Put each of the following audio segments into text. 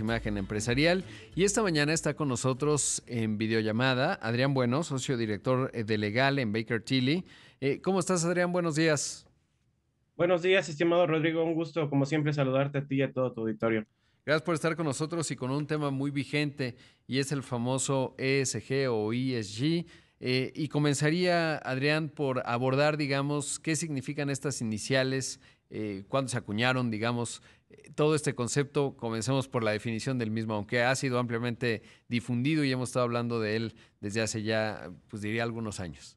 Imagen Empresarial y esta mañana está con nosotros en videollamada Adrián Bueno, socio director eh, de Legal en Baker Tilly. Eh, ¿Cómo estás Adrián? Buenos días. Buenos días, estimado Rodrigo, un gusto como siempre saludarte a ti y a todo tu auditorio. Gracias por estar con nosotros y con un tema muy vigente y es el famoso ESG o ESG. Eh, y comenzaría, Adrián, por abordar, digamos, qué significan estas iniciales, eh, cuándo se acuñaron, digamos, todo este concepto, comencemos por la definición del mismo, aunque ha sido ampliamente difundido y hemos estado hablando de él desde hace ya, pues diría, algunos años.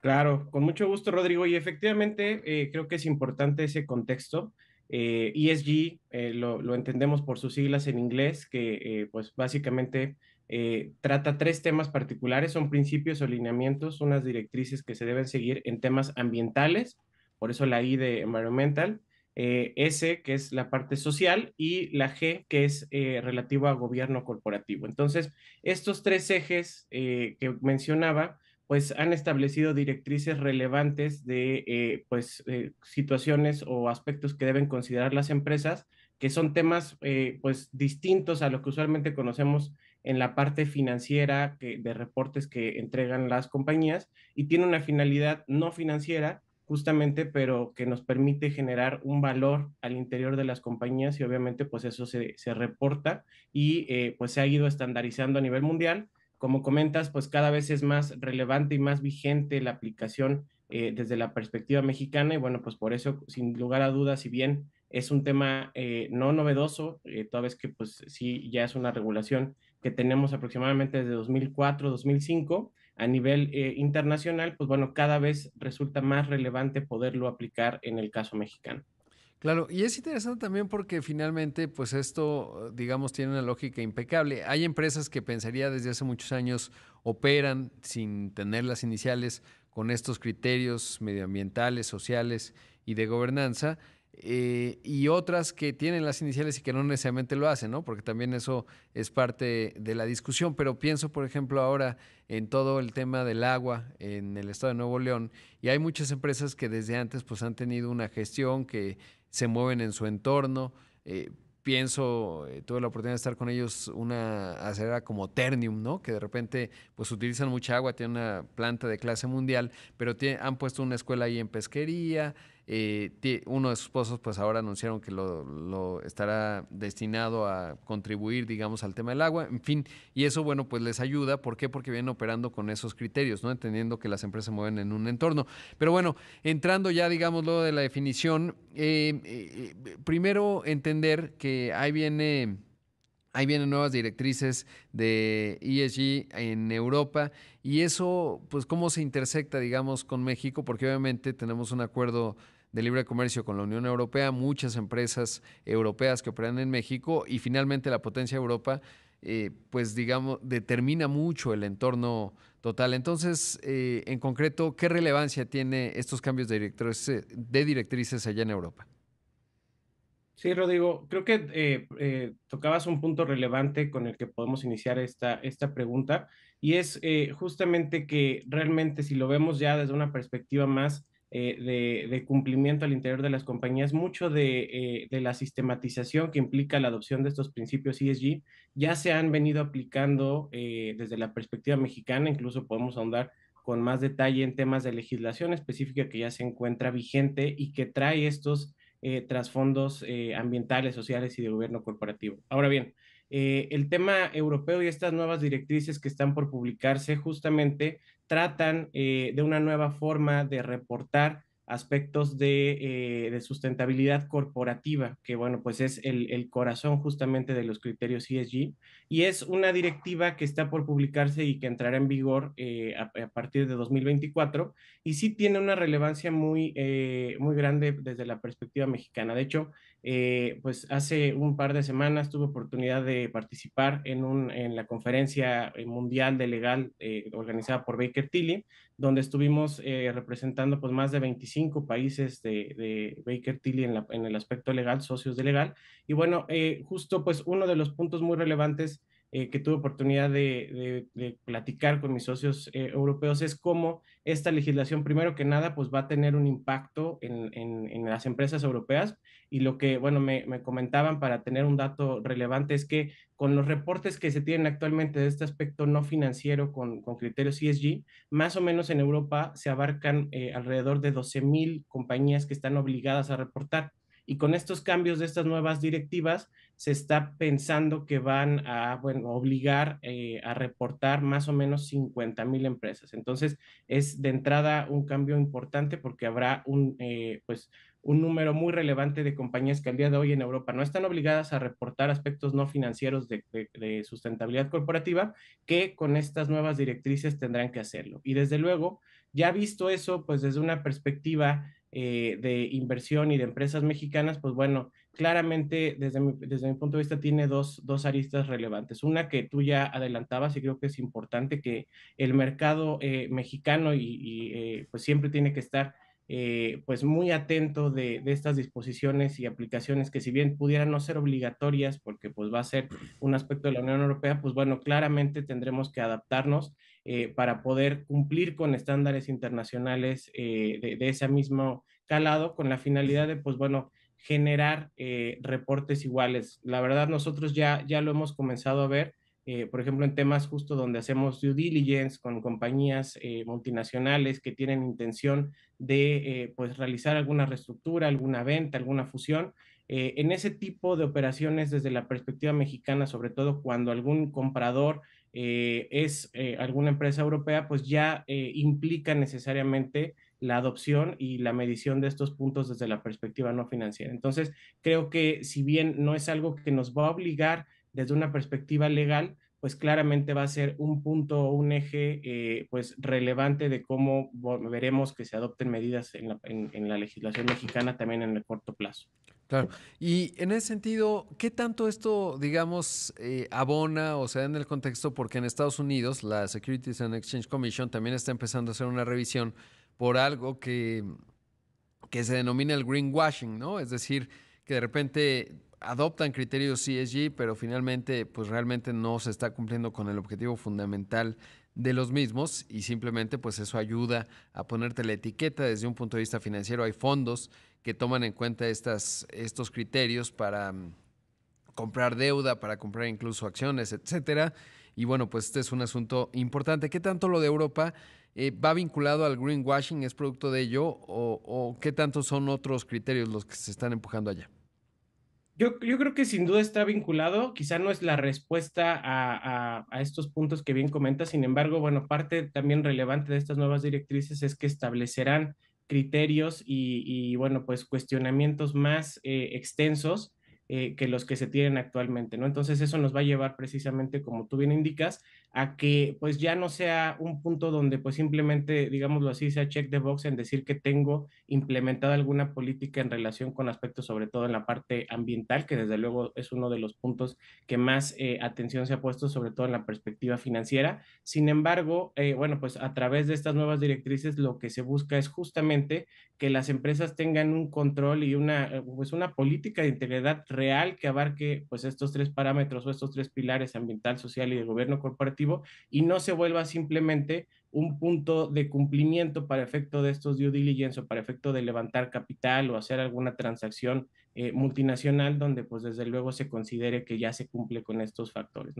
Claro, con mucho gusto, Rodrigo. Y efectivamente, eh, creo que es importante ese contexto. ESG eh, e eh, lo, entendemos por sus siglas en inglés, que pues básicamente trata tres temas particulares. Son principios o lineamientos, unas directrices que se deben seguir en temas ambientales, por eso la I de environmental, eh, S, que es la parte social, y la G, que es eh, relativa a gobierno corporativo. Entonces, estos tres ejes eh, que mencionaba, pues han establecido directrices relevantes de eh, pues, situaciones o aspectos que deben considerar las empresas, que son temas pues distintos a lo que usualmente conocemos en la parte financiera de reportes que entregan las compañías y tiene una finalidad no financiera justamente, pero que nos permite generar un valor al interior de las compañías y obviamente pues eso se, se reporta y eh, pues se ha ido estandarizando a nivel mundial. Como comentas, pues cada vez es más relevante y más vigente la aplicación eh, desde la perspectiva mexicana y bueno, pues por eso, sin lugar a dudas, si bien es un tema eh, no novedoso, toda vez que pues sí, ya es una regulación que tenemos aproximadamente desde 2004, 2005 a nivel eh, internacional, pues bueno, cada vez resulta más relevante poderlo aplicar en el caso mexicano. Claro, y es interesante también porque finalmente, pues esto, eh, digamos, tiene una lógica impecable. Hay empresas que pensaría desde hace muchos años operan sin tener las iniciales con estos criterios medioambientales, sociales y de gobernanza eh, y otras que tienen las iniciales y que no necesariamente lo hacen, Porque también eso es parte de la discusión. Pero pienso, por ejemplo, ahora en todo el tema del agua en el estado de Nuevo León, y hay muchas empresas que desde antes pues, han tenido una gestión, que se mueven en su entorno. Eh, pienso, eh, tuve la oportunidad de estar con ellos, una acerera como Ternium, ¿no? Que de repente, pues utilizan mucha agua, tienen una planta de clase mundial, pero han puesto una escuela ahí en pesquería, eh, uno de sus pozos, pues ahora anunciaron que lo, estará destinado a contribuir, digamos, al tema del agua. En fin, y eso, bueno, pues les ayuda. ¿Por qué? Porque vienen operando con esos criterios, ¿no? Entendiendo que las empresas mueven en un entorno. Pero bueno, entrando ya, digamos, luego de la definición, eh, eh, eh, primero entender que ahí viene. Ahí vienen nuevas directrices de ESG en Europa y eso, pues, cómo se intersecta, digamos, con México, porque obviamente tenemos un acuerdo de libre comercio con la Unión Europea, muchas empresas europeas que operan en México y finalmente la potencia Europa, eh, pues digamos, determina mucho el entorno total. Entonces, eh, en concreto, ¿qué relevancia tiene estos cambios de eh, directrices, de allá en Europa? Sí, Rodrigo, creo que tocabas un punto relevante con el que podemos iniciar esta, esta pregunta y es justamente que realmente si lo vemos ya desde una perspectiva más eh, de, cumplimiento al interior de las compañías, mucho eh, de, la sistematización que implica la adopción de estos principios ESG, ya se han venido aplicando eh, desde la perspectiva mexicana, incluso podemos ahondar con más detalle en temas de legislación específica que ya se encuentra vigente y que trae estos trasfondos ambientales, sociales y de gobierno corporativo. Ahora bien, el tema europeo y estas nuevas directrices que están por publicarse justamente tratan eh, de una nueva forma de reportar aspectos de, eh, sustentabilidad corporativa, que bueno, pues es el, corazón justamente de los criterios ESG, y es una directiva que está por publicarse y que entrará en vigor eh, a, partir de 2024, y sí tiene una relevancia muy, muy grande desde la perspectiva mexicana. De hecho, eh, pues hace un par de semanas tuve oportunidad de participar en, la conferencia eh, mundial de legal eh, organizada por Baker Tilly, donde estuvimos representando pues más de 25 países de, Baker Tilly en, en, el aspecto legal, socios de legal. Y bueno, justo pues uno de los puntos muy relevantes eh, que tuve oportunidad de, platicar con mis socios eh, europeos es cómo esta legislación, primero que nada, pues va a tener un impacto en, las empresas europeas. Y lo que, bueno, me, comentaban para tener un dato relevante es que con los reportes que se tienen actualmente de este aspecto no financiero con, criterios ESG, más o menos en Europa se abarcan eh, alrededor de 12 mil compañías que están obligadas a reportar y con estos cambios de estas nuevas directivas se está pensando que van a bueno, obligar eh, a reportar más o menos 50 mil empresas. Entonces es de entrada un cambio importante porque habrá un, eh, pues, un número muy relevante de compañías que al día de hoy en Europa no están obligadas a reportar aspectos no financieros de sustentabilidad corporativa que con estas nuevas directrices tendrán que hacerlo. Y desde luego, ya visto eso, pues desde una perspectiva eh, de inversión y de empresas mexicanas, pues bueno, claramente desde mi, desde mi punto de vista tiene dos, aristas relevantes. Una que tú ya adelantabas y creo que es importante que el mercado eh, mexicano y, eh, pues siempre tiene que estar eh, pues muy atento de, estas disposiciones y aplicaciones que si bien pudieran no ser obligatorias porque pues va a ser un aspecto de la Unión Europea, pues bueno, claramente tendremos que adaptarnos eh, para poder cumplir con estándares internacionales eh, de, de, ese mismo calado con la finalidad de pues bueno generar reportes iguales. La verdad nosotros ya, ya lo hemos comenzado a ver eh, por ejemplo, en temas justo donde hacemos due diligence con compañías eh, multinacionales que tienen intención de eh, pues realizar alguna reestructura, alguna venta, alguna fusión. en ese tipo de operaciones desde la perspectiva mexicana, sobre todo cuando algún comprador es alguna empresa europea, pues ya implica necesariamente la adopción y la medición de estos puntos desde la perspectiva no financiera. Entonces, creo que si bien no es algo que nos va a obligar desde una perspectiva legal, pues claramente va a ser un punto o un eje eh, pues relevante de cómo veremos que se adopten medidas en la, legislación mexicana también en el corto plazo. Claro. Y en ese sentido, ¿qué tanto esto, digamos, eh, abona o se da en el contexto? Porque en Estados Unidos la Securities and Exchange Commission también está empezando a hacer una revisión por algo que, que se denomina el greenwashing, ¿no? Es decir, que de repente adoptan criterios CSG pero finalmente pues realmente no se está cumpliendo con el objetivo fundamental de los mismos y simplemente pues eso ayuda a ponerte la etiqueta desde un punto de vista financiero. Hay fondos que toman en cuenta estas, estos criterios para mm, comprar deuda, para comprar incluso acciones, etcétera. Y bueno, pues este es un asunto importante. ¿Qué tanto lo de Europa eh, va vinculado al greenwashing? ¿Es producto de ello? ¿O, o qué tanto son otros criterios los que se están empujando allá? yo, creo que sin duda está vinculado, quizá no es la respuesta a, estos puntos que bien comenta, sin embargo, bueno, parte también relevante de estas nuevas directrices es que establecerán criterios y, bueno, pues cuestionamientos más eh, extensos eh, que los que se tienen actualmente, ¿no? Entonces eso nos va a llevar precisamente, como tú bien indicas, a que pues ya no sea un punto donde pues simplemente, digámoslo así, sea check the box en decir que tengo implementada alguna política en relación con aspectos sobre todo en la parte ambiental, que desde luego es uno de los puntos que más eh, atención se ha puesto sobre todo en la perspectiva financiera. Sin embargo, eh, bueno, pues a través de estas nuevas directrices lo que se busca es justamente que las empresas tengan un control y una, eh, pues una política de integridad real que abarque pues estos tres parámetros o estos tres pilares ambiental, social y de gobierno corporativo y no se vuelva simplemente un punto de cumplimiento para efecto de estos due diligence o para efecto de levantar capital o hacer alguna transacción eh, multinacional donde pues desde luego se considere que ya se cumple con estos factores,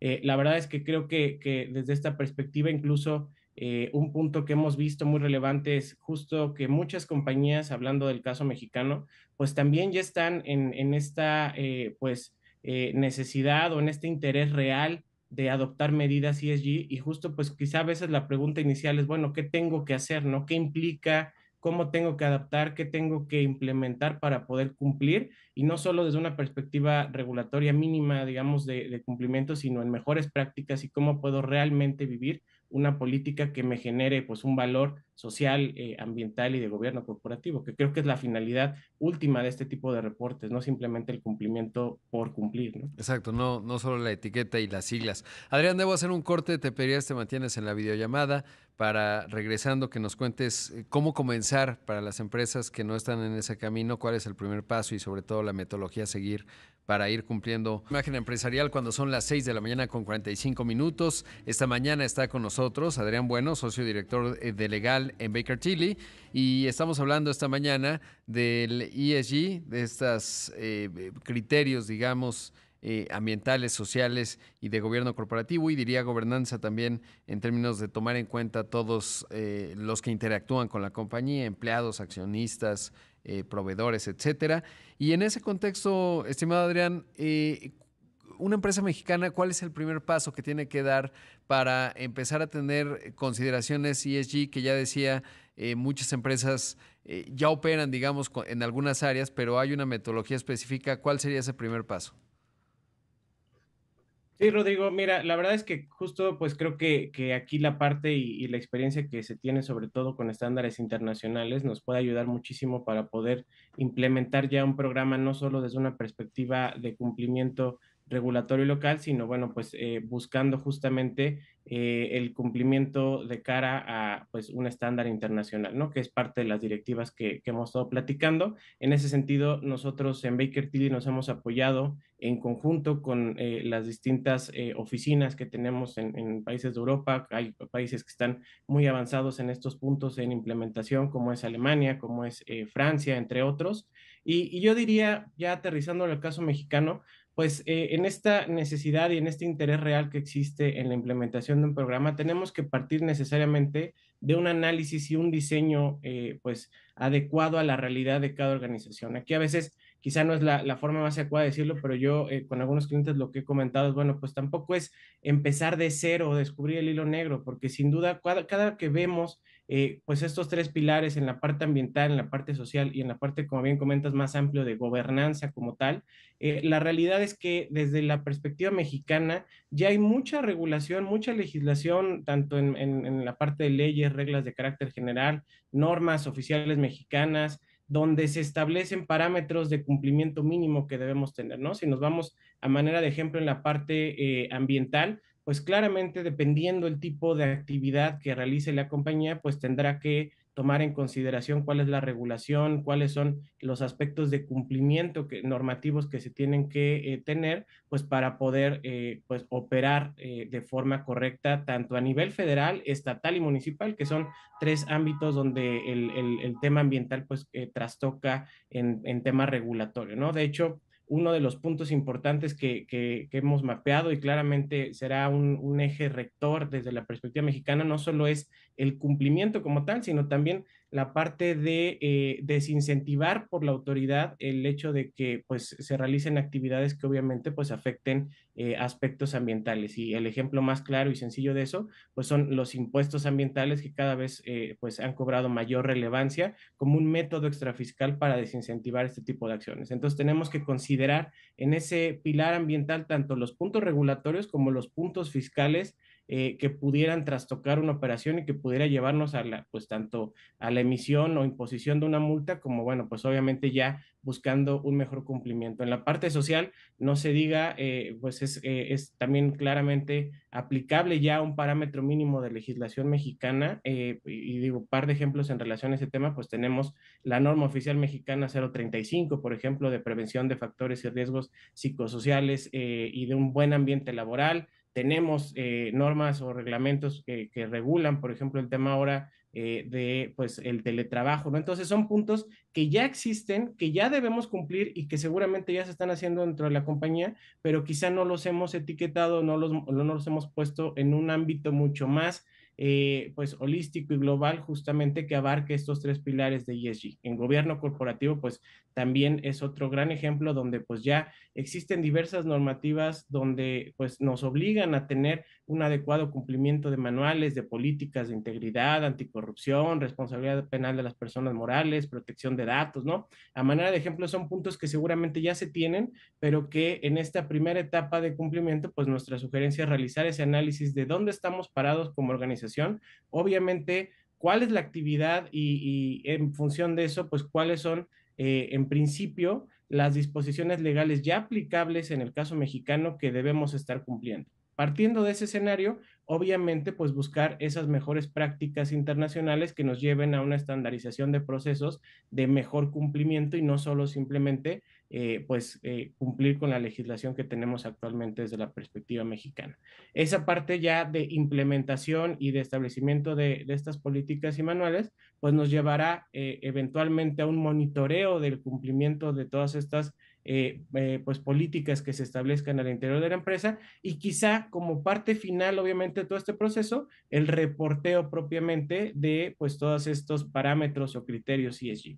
eh, la verdad es que creo que, desde esta perspectiva incluso eh, un punto que hemos visto muy relevante es justo que muchas compañías, hablando del caso mexicano, pues también ya están en, esta pues necesidad o en este interés real de adoptar medidas ESG y justo pues quizá a veces la pregunta inicial es, bueno, ¿qué tengo que hacer? ¿No? ¿Qué implica? ¿Cómo tengo que adaptar? ¿Qué tengo que implementar para poder cumplir? Y no solo desde una perspectiva regulatoria mínima, digamos, de, de cumplimiento, sino en mejores prácticas y cómo puedo realmente vivir una política que me genere pues un valor social, eh, ambiental y de gobierno corporativo, que creo que es la finalidad última de este tipo de reportes, no simplemente el cumplimiento por cumplir. Exacto, no, no solo la etiqueta y las siglas. Adrián, debo hacer un corte, te pedías, te mantienes en la videollamada para regresando que nos cuentes eh, cómo comenzar para las empresas que no están en ese camino, cuál es el primer paso y sobre todo la metodología a seguir para ir cumpliendo imagen empresarial cuando son las 6 de la mañana con 45 minutos. Esta mañana está con nosotros Adrián Bueno, socio director eh, de legal en Baker Tilly, y estamos hablando esta mañana del ESG, de estos eh, criterios, digamos, eh, ambientales, sociales y de gobierno corporativo y diría gobernanza también en términos de tomar en cuenta todos eh, los que interactúan con la compañía, empleados, accionistas, eh, proveedores, etcétera. Y en ese contexto, estimado Adrián, una empresa mexicana, ¿cuál es el primer paso que tiene que dar para empezar a tener consideraciones ESG que ya decía muchas empresas ya operan, digamos, en algunas áreas, pero hay una metodología específica? ¿Cuál sería ese primer paso? Sí, Rodrigo, mira, la verdad es que justo pues creo que, aquí la parte y, la experiencia que se tiene sobre todo con estándares internacionales nos puede ayudar muchísimo para poder implementar ya un programa no solo desde una perspectiva de cumplimiento regulatorio local, sino bueno, pues eh, buscando justamente eh, el cumplimiento de cara a pues un estándar internacional, ¿no? Que es parte de las directivas que, que hemos estado platicando. En ese sentido, nosotros en Baker Tilly nos hemos apoyado en conjunto con eh, las distintas eh, oficinas que tenemos en, países de Europa. Hay países que están muy avanzados en estos puntos en implementación, como es Alemania, como es eh, Francia, entre otros. Y, yo diría, ya aterrizando en el caso mexicano, pues en esta necesidad y en este interés real que existe en la implementación de un programa, tenemos que partir necesariamente de un análisis y un diseño pues adecuado a la realidad de cada organización. Aquí a veces quizá no es la, forma más adecuada de decirlo, pero yo eh, con algunos clientes lo que he comentado es, bueno, pues tampoco es empezar de cero o descubrir el hilo negro, porque sin duda cada, vez que vemos eh, pues estos tres pilares en la parte ambiental, en la parte social y en la parte, como bien comentas, más amplio de gobernanza como tal, eh, la realidad es que desde la perspectiva mexicana ya hay mucha regulación, mucha legislación, tanto en la parte de leyes, reglas de carácter general, normas oficiales mexicanas, donde se establecen parámetros de cumplimiento mínimo que debemos tener, ¿no? Si nos vamos a manera de ejemplo en la parte eh, ambiental, pues claramente dependiendo el tipo de actividad que realice la compañía, pues tendrá que tomar en consideración cuál es la regulación, cuáles son los aspectos de cumplimiento normativos que se tienen que eh, tener, pues para poder eh, pues, operar eh, de forma correcta tanto a nivel federal, estatal y municipal, que son tres ámbitos donde el, tema ambiental pues trastoca en, en tema regulatorio, ¿no? De hecho, uno de los puntos importantes que, que, hemos mapeado y claramente será un, un eje rector desde la perspectiva mexicana, no solo es el cumplimiento como tal, sino también la parte de eh, desincentivar por la autoridad el hecho de que pues, se realicen actividades que obviamente pues, afecten eh, aspectos ambientales. Y el ejemplo más claro y sencillo de eso pues, son los impuestos ambientales que cada vez eh, pues, han cobrado mayor relevancia como un método extrafiscal para desincentivar este tipo de acciones. Entonces tenemos que considerar en ese pilar ambiental tanto los puntos regulatorios como los puntos fiscales eh, que pudieran trastocar una operación y que pudiera llevarnos a la, pues tanto a la emisión o imposición de una multa, como bueno, pues obviamente ya buscando un mejor cumplimiento. En la parte social, no se diga, eh, pues eh, es, también claramente aplicable ya un parámetro mínimo de legislación mexicana, y, y digo, par de ejemplos en relación a ese tema, pues tenemos la norma oficial mexicana 035, por ejemplo, de prevención de factores y riesgos psicosociales y de un buen ambiente laboral, tenemos eh, normas o reglamentos que, regulan, por ejemplo, el tema ahora eh, de pues el teletrabajo, ¿no? Entonces son puntos que ya existen, que ya debemos cumplir y que seguramente ya se están haciendo dentro de la compañía, pero quizá no los hemos etiquetado, no los, no los hemos puesto en un ámbito mucho más eh, pues holístico y global justamente que abarque estos tres pilares de ESG. En gobierno corporativo pues también es otro gran ejemplo donde pues ya existen diversas normativas donde pues nos obligan a tener un adecuado cumplimiento de manuales, de políticas de integridad, anticorrupción, responsabilidad penal de las personas morales, protección de datos, ¿no? A manera de ejemplo son puntos que seguramente ya se tienen, pero que en esta primera etapa de cumplimiento pues nuestra sugerencia es realizar ese análisis de dónde estamos parados como organización obviamente cuál es la actividad y, en función de eso, pues cuáles son eh, en principio las disposiciones legales ya aplicables en el caso mexicano que debemos estar cumpliendo. Partiendo de ese escenario, obviamente, pues buscar esas mejores prácticas internacionales que nos lleven a una estandarización de procesos de mejor cumplimiento y no solo simplemente eh, pues eh, cumplir con la legislación que tenemos actualmente desde la perspectiva mexicana. Esa parte ya de implementación y de establecimiento de, estas políticas y manuales, pues nos llevará eh, eventualmente a un monitoreo del cumplimiento de todas estas pues políticas que se establezcan al interior de la empresa y quizá como parte final, obviamente, de todo este proceso, el reporteo propiamente de pues todos estos parámetros o criterios ESG.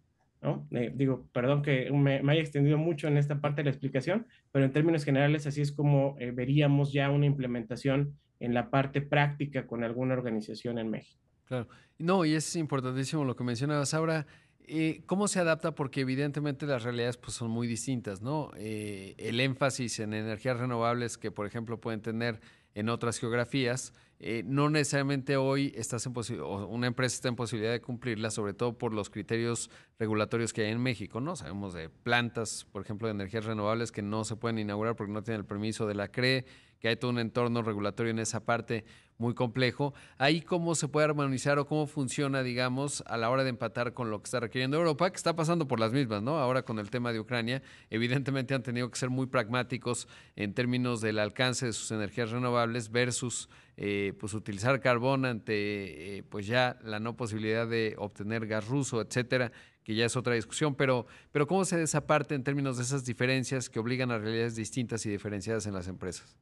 Eh, digo, perdón que me, haya extendido mucho en esta parte de la explicación, pero en términos generales así es como eh, veríamos ya una implementación en la parte práctica con alguna organización en México. Claro, no, y es importantísimo lo que mencionabas ahora. Eh, ¿Cómo se adapta? Porque evidentemente las realidades pues, son muy distintas, ¿no? el énfasis en energías renovables que, por ejemplo, pueden tener en otras geografías eh, no necesariamente hoy estás en una empresa está en posibilidad de cumplirla, sobre todo por los criterios regulatorios que hay en México, ¿no? Sabemos de plantas, por ejemplo, de energías renovables que no se pueden inaugurar porque no tienen el permiso de la CRE, que hay todo un entorno regulatorio en esa parte muy complejo. Ahí cómo se puede armonizar o cómo funciona, digamos, a la hora de empatar con lo que está requiriendo Europa, que está pasando por las mismas, ¿no? Ahora con el tema de Ucrania, evidentemente han tenido que ser muy pragmáticos en términos del alcance de sus energías renovables versus eh, pues utilizar carbón ante eh, pues ya la no posibilidad de obtener gas ruso, etcétera, que ya es otra discusión, pero, pero ¿cómo se desaparte en términos de esas diferencias que obligan a realidades distintas y diferenciadas en las empresas?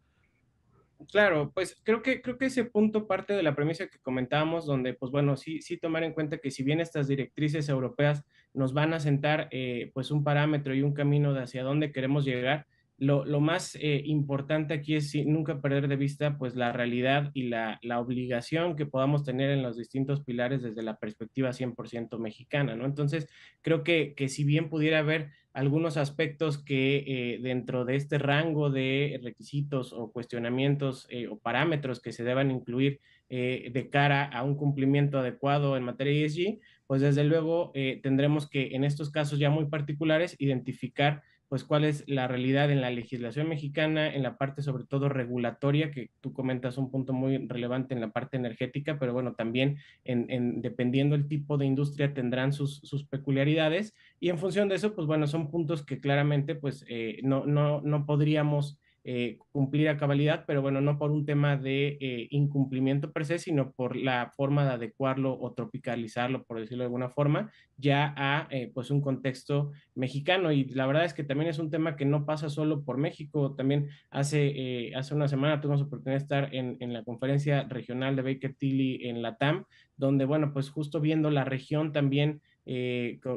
Claro, pues creo que, creo que ese punto parte de la premisa que comentábamos, donde, pues bueno, sí, sí tomar en cuenta que si bien estas directrices europeas nos van a sentar eh, pues un parámetro y un camino de hacia dónde queremos llegar, lo, más eh, importante aquí es nunca perder de vista pues la realidad y la, obligación que podamos tener en los distintos pilares desde la perspectiva 100% mexicana, ¿no? Entonces, creo que, si bien pudiera haber algunos aspectos que eh, dentro de este rango de requisitos o cuestionamientos eh, o parámetros que se deban incluir de cara a un cumplimiento adecuado en materia ESG, e pues desde luego tendremos que en estos casos ya muy particulares identificar pues cuál es la realidad en la legislación mexicana, en la parte sobre todo regulatoria, que tú comentas un punto muy relevante en la parte energética, pero bueno, también en, dependiendo el tipo de industria tendrán sus, sus, peculiaridades y en función de eso, pues bueno, son puntos que claramente pues eh, no, no, no podríamos eh, cumplir a cabalidad, pero bueno, no por un tema de eh, incumplimiento per se, sino por la forma de adecuarlo o tropicalizarlo, por decirlo de alguna forma, ya a eh, pues un contexto mexicano. Y la verdad es que también es un tema que no pasa solo por México. También hace, hace una semana tuvimos oportunidad de estar en, la conferencia regional de Baker Tilly en la TAM, donde bueno, pues justo viendo la región también.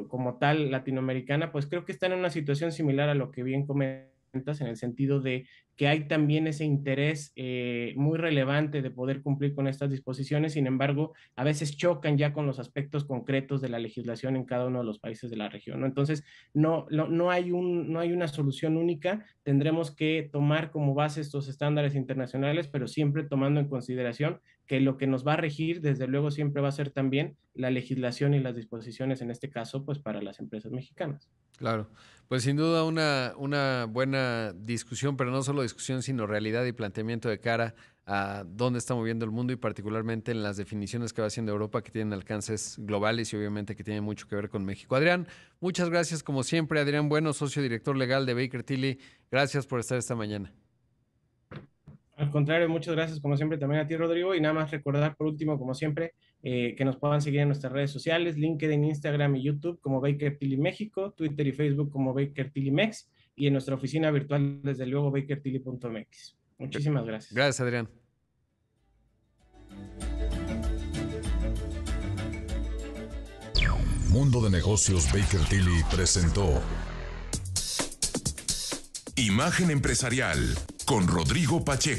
como tal latinoamericana, pues creo que están en una situación similar a lo que bien comentaba en el sentido de que hay también ese interés eh, muy relevante de poder cumplir con estas disposiciones, sin embargo, a veces chocan ya con los aspectos concretos de la legislación en cada uno de los países de la región. Entonces, no, no, no, hay un, no hay una solución única, tendremos que tomar como base estos estándares internacionales, pero siempre tomando en consideración que lo que nos va a regir, desde luego, siempre va a ser también la legislación y las disposiciones, en este caso, pues para las empresas mexicanas. Claro, pues sin duda una, una buena discusión, pero no solo discusión, sino realidad y planteamiento de cara a dónde está moviendo el mundo y particularmente en las definiciones que va haciendo Europa que tienen alcances globales y obviamente que tienen mucho que ver con México. Adrián, muchas gracias como siempre. Adrián Bueno, socio director legal de Baker Tilly, gracias por estar esta mañana. Al contrario, muchas gracias como siempre también a ti Rodrigo y nada más recordar por último como siempre eh, que nos puedan seguir en nuestras redes sociales, LinkedIn, Instagram y YouTube como Baker Tilly México, Twitter y Facebook como Baker Tilly Mex y en nuestra oficina virtual, desde luego, bakertilly.mx. Muchísimas gracias. Gracias, Adrián. Mundo de Negocios Baker Tilly presentó Imagen Empresarial con Rodrigo Pacheco.